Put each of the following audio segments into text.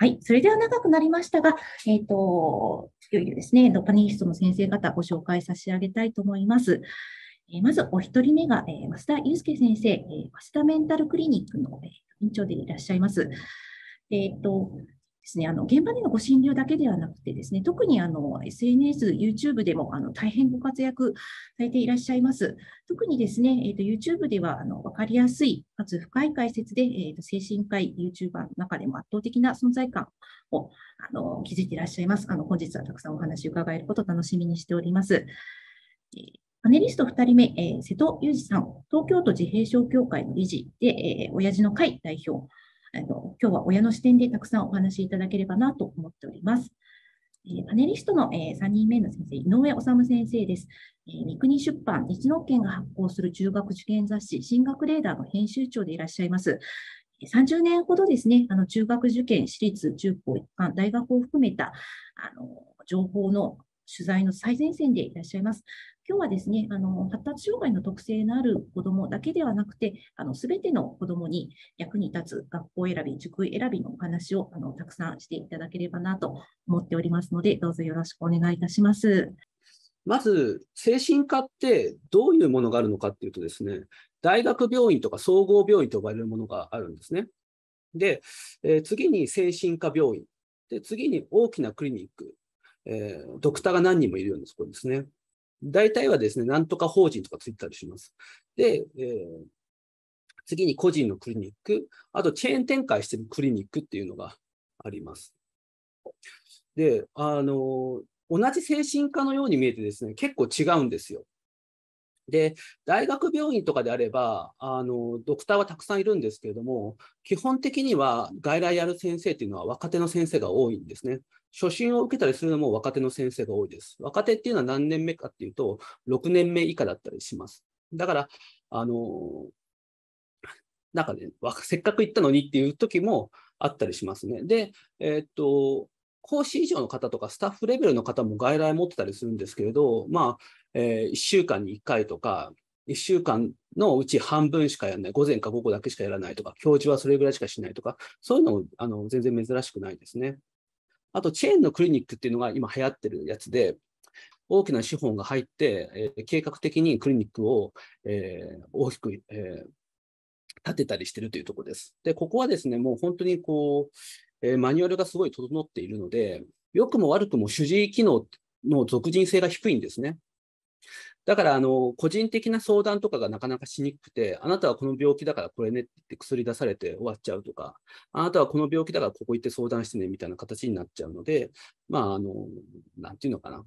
はい。それでは長くなりましたが、えっ、ー、と、いよいよですね、パニストの先生方ご紹介差し上げたいと思います。えー、まずお一人目が、えー、増田祐介先生、えー、増田メンタルクリニックの、え院長でいらっしゃいます。えっ、ー、と、ですね、あの現場でのご診療だけではなくてですね、特にあの SNS、YouTube でもあの大変ご活躍されていらっしゃいます。特にですね、えーと、YouTube ではあの分かりやすい、かつ深い解説で、えーと、精神科医 YouTuber の中でも圧倒的な存在感をあの築いていらっしゃいます。あの本日はたくさんお話を伺えることを楽しみにしております。えパネリスト2人目、えー、瀬戸裕二さん、東京都自閉症協会の理事で、えー、親父の会代表。えっと、今日は親の視点でたくさんお話しいただければなと思っております。えパネリストの、え3人目の先生、井上治先生です。え三国出版、日農研が発行する中学受験雑誌、進学レーダーの編集長でいらっしゃいます。30年ほどですね、あの中学受験、私立、中高一貫、大学を含めたあの情報の取材の最前線でいらっしゃいます。今日はですね、あの発達障害の特性のある子どもだけではなくて、すべての子どもに役に立つ学校選び、塾選びのお話をあのたくさんしていただければなと思っておりますので、どうぞよろしくお願いいたします。まず、精神科ってどういうものがあるのかっていうとですね、大学病院とか総合病院と呼ばれるものがあるんですね。で、えー、次に精神科病院。で、次に大きなクリニック。えー、ドクターが何人もいるようなところですね。大体はですね、なんとか法人とかついたりします。で、えー、次に個人のクリニック、あとチェーン展開してるクリニックっていうのがあります。で、あの、同じ精神科のように見えてですね、結構違うんですよ。で、大学病院とかであれば、あの、ドクターはたくさんいるんですけれども、基本的には外来やる先生っていうのは若手の先生が多いんですね。初診を受けたりするのも若手の先生が多いです。若手っていうのは何年目かっていうと、6年目以下だったりします。だから、あのなんかね、せっかく行ったのにっていう時もあったりしますね。で、えー、っと、講師以上の方とかスタッフレベルの方も外来持ってたりするんですけれど、まあ、えー、1週間に1回とか、1週間のうち半分しかやらない、午前か午後だけしかやらないとか、教授はそれぐらいしかしないとか、そういうのもあの全然珍しくないですね。あと、チェーンのクリニックっていうのが今流行ってるやつで、大きな資本が入って、えー、計画的にクリニックを、えー、大きく、えー、立てたりしてるというところです。で、ここはですね、もう本当にこう、えマニュアルがすごい整っているので、良くも悪くも主治医機能の属人性が低いんですね。だからあの個人的な相談とかがなかなかしにくくて、あなたはこの病気だからこれねって薬出されて終わっちゃうとか、あなたはこの病気だからここ行って相談してねみたいな形になっちゃうので、まあ、あのなんていうのかな、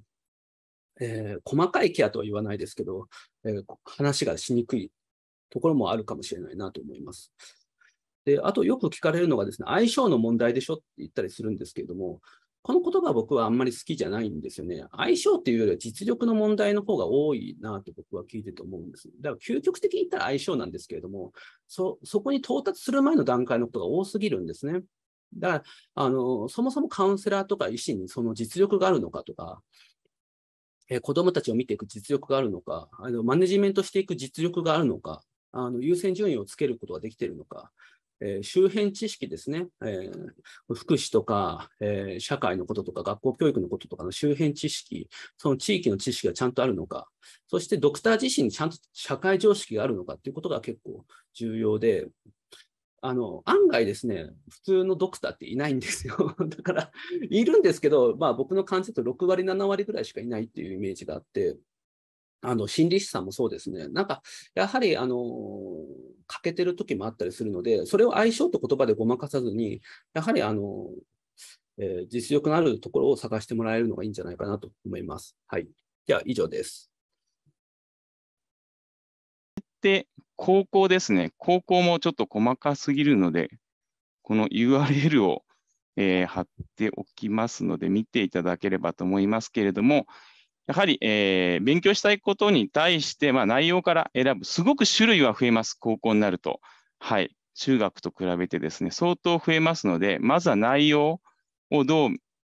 えー、細かいケアとは言わないですけど、えー、話がしにくいところもあるかもしれないなと思います。であとよく聞かれるのがですね、相性の問題でしょって言ったりするんですけれども、この言葉は僕はあんまり好きじゃないんですよね。相性っていうよりは実力の問題の方が多いなと僕は聞いてて思うんです。だから究極的に言ったら相性なんですけれども、そ、そこに到達する前の段階のことが多すぎるんですね。だから、あの、そもそもカウンセラーとか医師にその実力があるのかとか、え子供たちを見ていく実力があるのか、あのマネジメントしていく実力があるのか、あの優先順位をつけることができているのか、えー、周辺知識ですね、えー、福祉とか、えー、社会のこととか学校教育のこととかの周辺知識、その地域の知識がちゃんとあるのか、そしてドクター自身にちゃんと社会常識があるのかっていうことが結構重要で、あの、案外ですね、普通のドクターっていないんですよ。だから、いるんですけど、まあ僕の感じだと6割、7割ぐらいしかいないっていうイメージがあって、あの、心理師さんもそうですね。なんか、やはり、あの、欠けてる時もあったりするので、それを相性と言葉でごまかさずに、やはりあの、えー、実力のあるところを探してもらえるのがいいんじゃないかなと思います。はい。では、以上です。で、高校ですね。高校もちょっと細かすぎるので、この URL を、えー、貼っておきますので、見ていただければと思いますけれども、やはり、えー、勉強したいことに対して、まあ、内容から選ぶ、すごく種類は増えます、高校になると。はい、中学と比べてですね、相当増えますので、まずは内容をどう、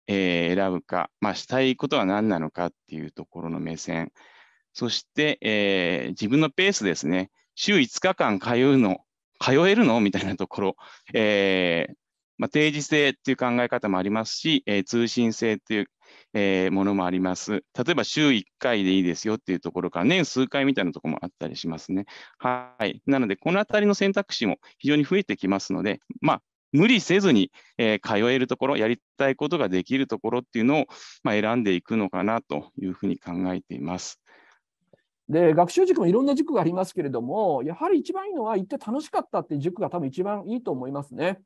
えー、選ぶか、まあ、したいことは何なのかっていうところの目線、そして、えー、自分のペースですね、週5日間通うの、通えるのみたいなところ、えーまあ、定時制っていう考え方もありますし、えー、通信制っていうえものもあります。例えば週1回でいいですよっていうところから年数回みたいなところもあったりしますね。はい。なので、このあたりの選択肢も非常に増えてきますので、まあ、無理せずに、え通えるところ、やりたいことができるところっていうのを、ま選んでいくのかなというふうに考えています。で学習塾もいろんな塾がありますけれども、やはり一番いいのは行って楽しかったっていう塾が多分一番いいと思いますね。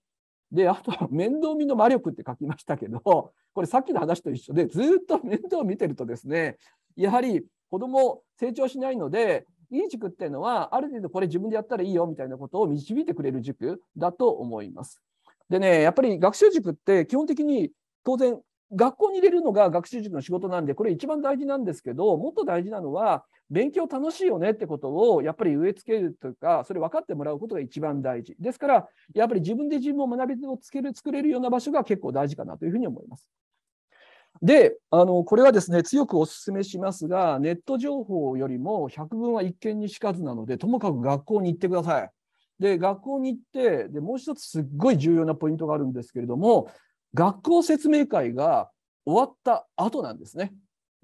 で、あと、面倒見の魔力って書きましたけど、これさっきの話と一緒で、ずっと面倒を見てるとですね、やはり子供成長しないので、いい塾っていうのは、ある程度これ自分でやったらいいよみたいなことを導いてくれる塾だと思います。でね、やっぱり学習塾って基本的に当然学校に入れるのが学習塾の仕事なんで、これ一番大事なんですけど、もっと大事なのは、勉強楽しいよねってことをやっぱり植え付けるというか、それ分かってもらうことが一番大事。ですから、やっぱり自分で自分を学びをつける作れるような場所が結構大事かなというふうに思います。で、あのこれはですね、強くお勧めしますが、ネット情報よりも百聞は一見にしかずなので、ともかく学校に行ってください。で、学校に行って、でもう一つすっごい重要なポイントがあるんですけれども、学校説明会が終わった後なんですね。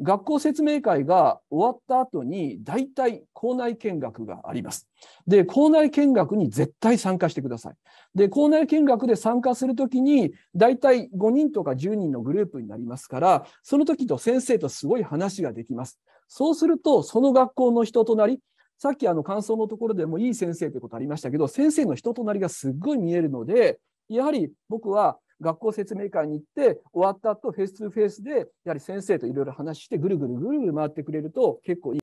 学校説明会が終わった後に大体校内見学があります。で、校内見学に絶対参加してください。で、校内見学で参加するときに大体5人とか10人のグループになりますから、その時と先生とすごい話ができます。そうすると、その学校の人となり、さっきあの感想のところでもいい先生ということありましたけど、先生の人となりがすっごい見えるので、やはり僕は学校説明会に行って、終わった後、フェイス2フェイスで、やはり先生といろいろ話して、ぐるぐるぐるぐる回ってくれると結構いい。